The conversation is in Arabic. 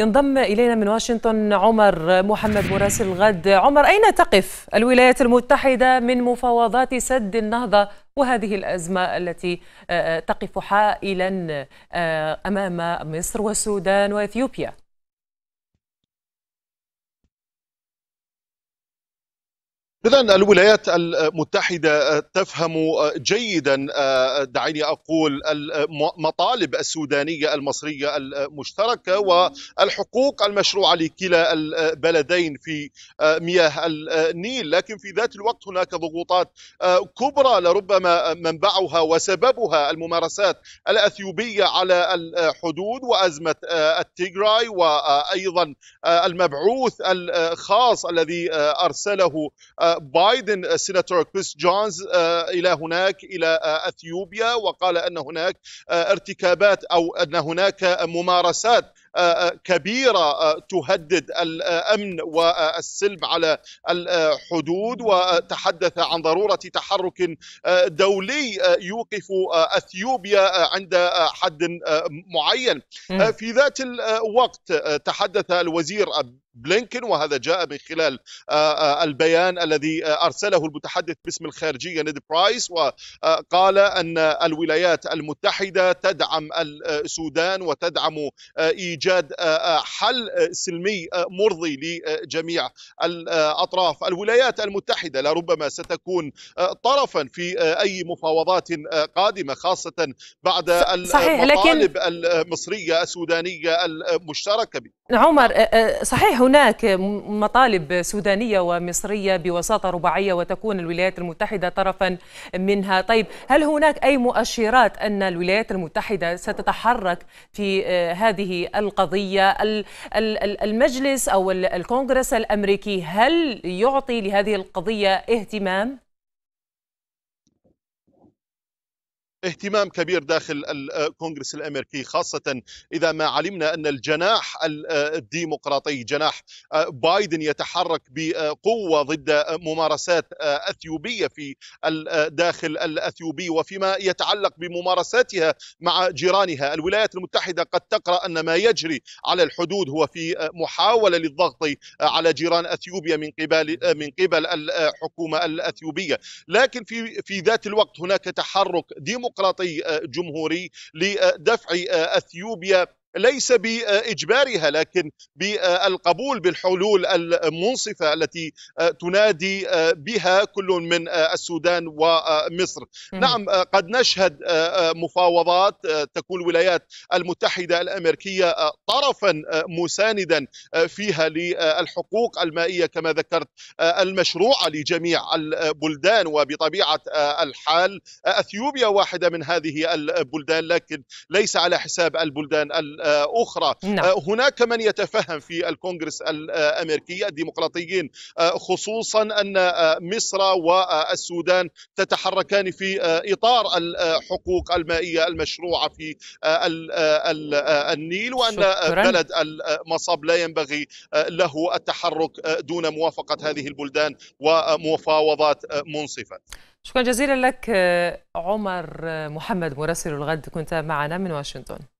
ينضم إلينا من واشنطن عمر محمد مراسل الغد عمر أين تقف الولايات المتحدة من مفاوضات سد النهضة وهذه الأزمة التي آه، آه، تقف حائلا آه، أمام مصر والسودان وإثيوبيا إذا الولايات المتحدة آه، تفهم آه، جيدا آه، دعيني أقول المطالب السودانية المصرية المشتركة والحقوق المشروعة لكلا البلدين في مياه النيل لكن في ذات الوقت هناك ضغوطات كبرى لربما منبعها وسببها الممارسات الأثيوبية على الحدود وأزمة التيغراي وأيضا المبعوث الخاص الذي أرسله بايدن السيناتور كريس جونز آه، الى هناك الى آه، اثيوبيا وقال ان هناك آه، ارتكابات او ان هناك ممارسات آه، آه، كبيره آه، تهدد الامن والسلم على الحدود وتحدث عن ضروره تحرك دولي يوقف اثيوبيا عند حد معين في ذات الوقت تحدث الوزير بلينكن وهذا جاء من خلال البيان الذي ارسله المتحدث باسم الخارجيه نيد برايس وقال ان الولايات المتحده تدعم السودان وتدعم ايجاد ايجاد آه، آه، حل آه، سلمي مرضي لجميع الاطراف الولايات المتحده لربما ستكون طرفا في اي مفاوضات قادمه خاصه بعد صحيح المطالب لكن المصريه السودانيه المشتركه عمر صحيح هناك مطالب سودانيه ومصريه بوساطه رباعيه وتكون الولايات المتحده طرفا منها طيب هل هناك اي مؤشرات ان الولايات المتحده ستتحرك في هذه القضية المجلس أو الكونغرس الأمريكي هل يعطي لهذه القضية اهتمام؟ اهتمام كبير داخل الكونغرس آه، الامريكي خاصه اذا ما علمنا ان الجناح آه، الديمقراطي جناح آه، بايدن يتحرك بقوه ضد ممارسات اثيوبيه في الداخل الاثيوبي وفيما يتعلق بممارساتها مع جيرانها الولايات المتحده قد تقرا ان ما يجري على الحدود هو في محاوله للضغط على جيران اثيوبيا من قبل من قبل الحكومه الاثيوبيه لكن في في ذات الوقت هناك تحرك ديمقراطي ديمقراطي آه، جمهوري لدفع آه، اثيوبيا ليس باجبارها لكن بالقبول بالحلول المنصفه التي تنادي بها كل من السودان ومصر. نعم قد نشهد مفاوضات تكون الولايات المتحده الامريكيه طرفا مساندا فيها للحقوق المائيه كما ذكرت المشروعه لجميع البلدان وبطبيعه الحال اثيوبيا واحده من هذه البلدان لكن ليس على حساب البلدان آه، اخرى نعم. آه، هناك من يتفهم في الكونغرس الامريكي آه، الديمقراطيين خصوصا ان مصر والسودان تتحركان في اطار الحقوق المائيه المشروعه في النيل وان شكرا. بلد المصب لا ينبغي له التحرك دون موافقه هذه البلدان ومفاوضات منصفه. شكرا جزيلا لك عمر محمد مراسل الغد كنت معنا من واشنطن.